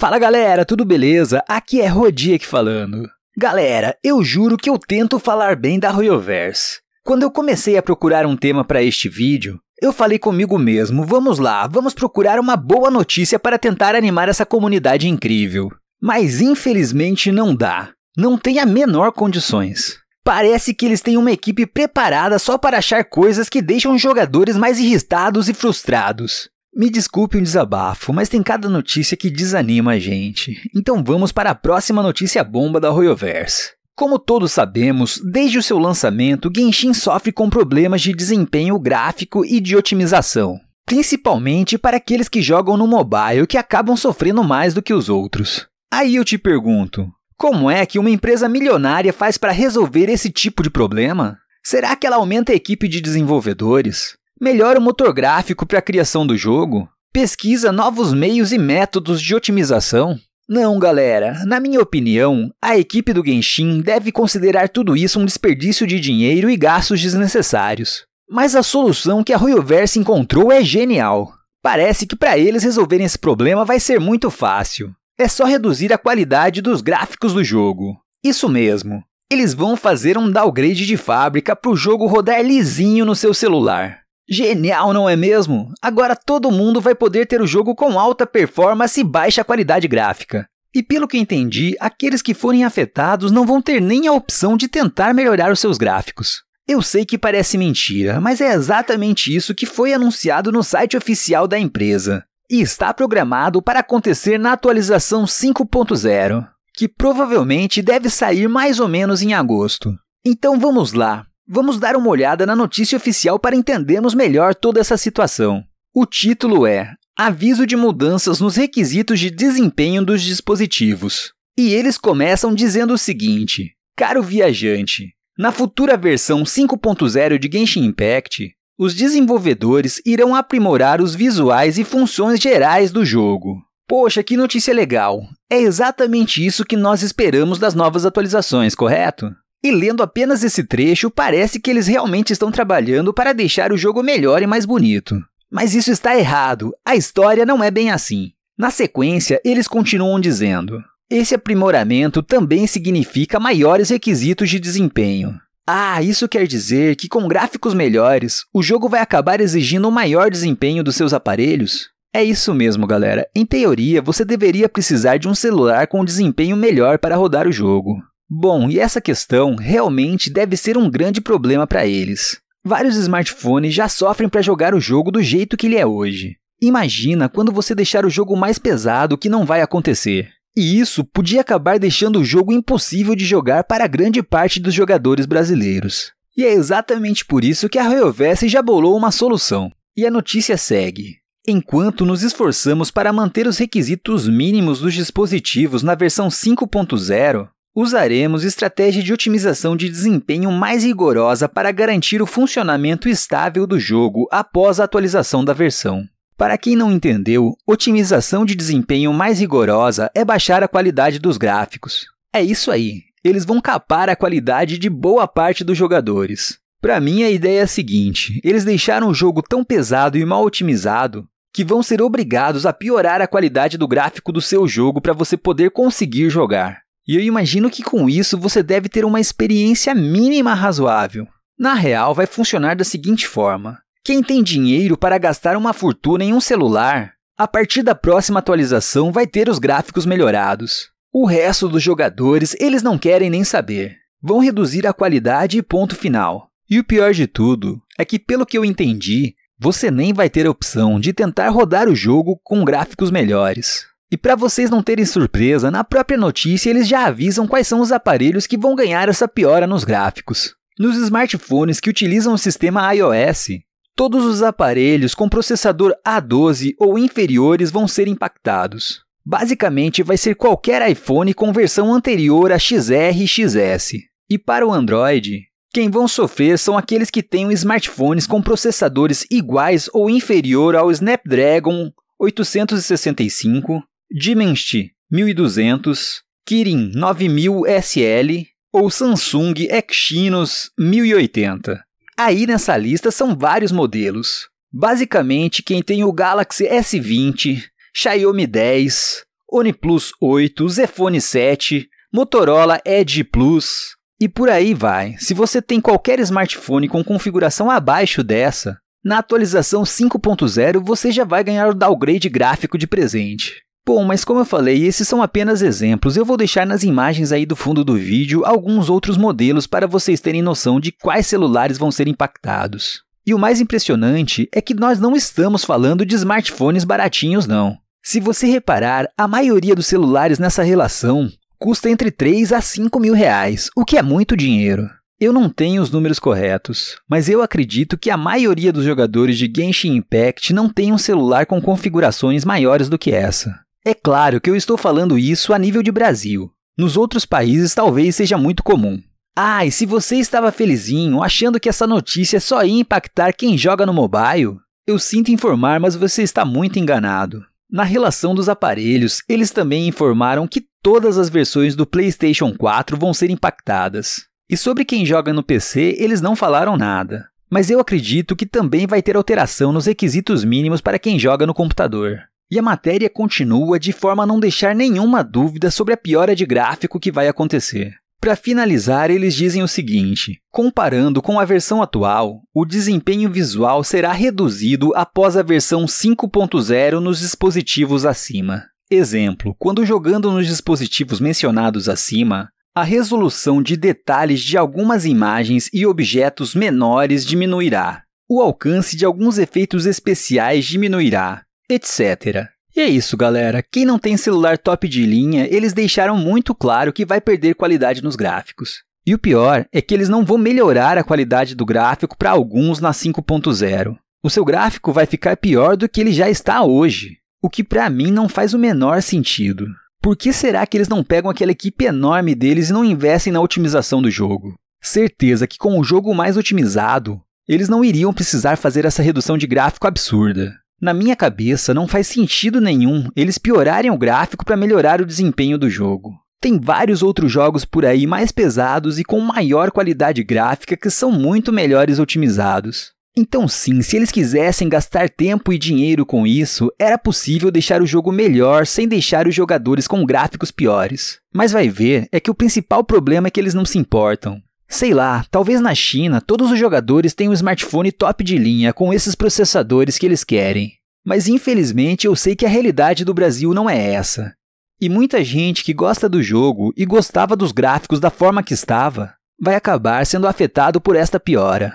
Fala galera, tudo beleza? Aqui é Rodiek falando. Galera, eu juro que eu tento falar bem da Royoverse. Quando eu comecei a procurar um tema para este vídeo, eu falei comigo mesmo, vamos lá, vamos procurar uma boa notícia para tentar animar essa comunidade incrível. Mas infelizmente não dá. Não tem a menor condições. Parece que eles têm uma equipe preparada só para achar coisas que deixam os jogadores mais irritados e frustrados. Me desculpe um desabafo, mas tem cada notícia que desanima a gente. Então vamos para a próxima notícia bomba da Royoverse. Como todos sabemos, desde o seu lançamento, Genshin sofre com problemas de desempenho gráfico e de otimização, principalmente para aqueles que jogam no mobile que acabam sofrendo mais do que os outros. Aí eu te pergunto, como é que uma empresa milionária faz para resolver esse tipo de problema? Será que ela aumenta a equipe de desenvolvedores? melhora o motor gráfico para a criação do jogo, pesquisa novos meios e métodos de otimização. Não, galera, na minha opinião, a equipe do Genshin deve considerar tudo isso um desperdício de dinheiro e gastos desnecessários. Mas a solução que a Royoverse encontrou é genial. Parece que para eles resolverem esse problema vai ser muito fácil. É só reduzir a qualidade dos gráficos do jogo. Isso mesmo. Eles vão fazer um downgrade de fábrica para o jogo rodar lisinho no seu celular. Genial, não é mesmo? Agora todo mundo vai poder ter o jogo com alta performance e baixa qualidade gráfica. E pelo que entendi, aqueles que forem afetados não vão ter nem a opção de tentar melhorar os seus gráficos. Eu sei que parece mentira, mas é exatamente isso que foi anunciado no site oficial da empresa. E está programado para acontecer na atualização 5.0, que provavelmente deve sair mais ou menos em agosto. Então vamos lá, Vamos dar uma olhada na notícia oficial para entendermos melhor toda essa situação. O título é Aviso de mudanças nos requisitos de desempenho dos dispositivos. E eles começam dizendo o seguinte: Caro viajante, na futura versão 5.0 de Genshin Impact, os desenvolvedores irão aprimorar os visuais e funções gerais do jogo. Poxa, que notícia legal! É exatamente isso que nós esperamos das novas atualizações, correto? E lendo apenas esse trecho, parece que eles realmente estão trabalhando para deixar o jogo melhor e mais bonito. Mas isso está errado, a história não é bem assim. Na sequência, eles continuam dizendo: esse aprimoramento também significa maiores requisitos de desempenho. Ah, isso quer dizer que com gráficos melhores, o jogo vai acabar exigindo um maior desempenho dos seus aparelhos? É isso mesmo, galera. Em teoria, você deveria precisar de um celular com um desempenho melhor para rodar o jogo. Bom, e essa questão realmente deve ser um grande problema para eles. Vários smartphones já sofrem para jogar o jogo do jeito que ele é hoje. Imagina quando você deixar o jogo mais pesado que não vai acontecer. E isso podia acabar deixando o jogo impossível de jogar para grande parte dos jogadores brasileiros. E é exatamente por isso que a Royovesse já bolou uma solução. E a notícia segue. Enquanto nos esforçamos para manter os requisitos mínimos dos dispositivos na versão 5.0, usaremos estratégia de otimização de desempenho mais rigorosa para garantir o funcionamento estável do jogo após a atualização da versão. Para quem não entendeu, otimização de desempenho mais rigorosa é baixar a qualidade dos gráficos. É isso aí, eles vão capar a qualidade de boa parte dos jogadores. Para mim, a ideia é a seguinte: eles deixaram o jogo tão pesado e mal otimizado que vão ser obrigados a piorar a qualidade do gráfico do seu jogo para você poder conseguir jogar. E eu imagino que com isso você deve ter uma experiência mínima razoável. Na real, vai funcionar da seguinte forma: quem tem dinheiro para gastar uma fortuna em um celular, a partir da próxima atualização vai ter os gráficos melhorados. O resto dos jogadores, eles não querem nem saber. Vão reduzir a qualidade e ponto final. E o pior de tudo é que, pelo que eu entendi, você nem vai ter a opção de tentar rodar o jogo com gráficos melhores. E para vocês não terem surpresa, na própria notícia eles já avisam quais são os aparelhos que vão ganhar essa piora nos gráficos. Nos smartphones que utilizam o sistema iOS, todos os aparelhos com processador A12 ou inferiores vão ser impactados. Basicamente, vai ser qualquer iPhone com versão anterior a XR e XS. E para o Android, quem vão sofrer são aqueles que tenham smartphones com processadores iguais ou inferior ao Snapdragon 865, Dimensity 1200, Kirin 9000 SL ou Samsung Exynos 1080. Aí nessa lista são vários modelos. Basicamente, quem tem o Galaxy S20, Xiaomi 10, OnePlus 8, Zfone 7, Motorola Edge Plus e por aí vai. Se você tem qualquer smartphone com configuração abaixo dessa, na atualização 5.0 você já vai ganhar o downgrade gráfico de presente. Bom, mas como eu falei, esses são apenas exemplos. Eu vou deixar nas imagens aí do fundo do vídeo alguns outros modelos para vocês terem noção de quais celulares vão ser impactados. E o mais impressionante é que nós não estamos falando de smartphones baratinhos não. Se você reparar, a maioria dos celulares nessa relação custa entre 3 a 5 mil reais, o que é muito dinheiro. Eu não tenho os números corretos, mas eu acredito que a maioria dos jogadores de Genshin Impact não tem um celular com configurações maiores do que essa. É claro que eu estou falando isso a nível de Brasil. Nos outros países talvez seja muito comum. Ah, e se você estava felizinho achando que essa notícia só ia impactar quem joga no mobile, eu sinto informar, mas você está muito enganado. Na relação dos aparelhos, eles também informaram que todas as versões do PlayStation 4 vão ser impactadas. E sobre quem joga no PC, eles não falaram nada. Mas eu acredito que também vai ter alteração nos requisitos mínimos para quem joga no computador. E a matéria continua de forma a não deixar nenhuma dúvida sobre a piora de gráfico que vai acontecer. Para finalizar, eles dizem o seguinte: comparando com a versão atual, o desempenho visual será reduzido após a versão 5.0 nos dispositivos acima. Exemplo: quando jogando nos dispositivos mencionados acima, a resolução de detalhes de algumas imagens e objetos menores diminuirá. O alcance de alguns efeitos especiais diminuirá, etc. E é isso, galera. Quem não tem celular top de linha, eles deixaram muito claro que vai perder qualidade nos gráficos. E o pior é que eles não vão melhorar a qualidade do gráfico para alguns na 5.0. O seu gráfico vai ficar pior do que ele já está hoje, o que para mim não faz o menor sentido. Por que será que eles não pegam aquela equipe enorme deles e não investem na otimização do jogo? Certeza que com o jogo mais otimizado, eles não iriam precisar fazer essa redução de gráfico absurda. Na minha cabeça, não faz sentido nenhum eles piorarem o gráfico para melhorar o desempenho do jogo. Tem vários outros jogos por aí mais pesados e com maior qualidade gráfica que são muito melhores otimizados. Então, sim, se eles quisessem gastar tempo e dinheiro com isso, era possível deixar o jogo melhor sem deixar os jogadores com gráficos piores. Mas vai ver, é que o principal problema é que eles não se importam. Sei lá, talvez na China todos os jogadores tenham um smartphone top de linha com esses processadores que eles querem. Mas infelizmente eu sei que a realidade do Brasil não é essa. E muita gente que gosta do jogo e gostava dos gráficos da forma que estava, vai acabar sendo afetado por esta piora.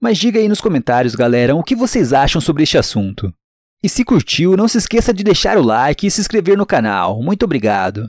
Mas diga aí nos comentários, galera, o que vocês acham sobre este assunto. E se curtiu, não se esqueça de deixar o like e se inscrever no canal. Muito obrigado!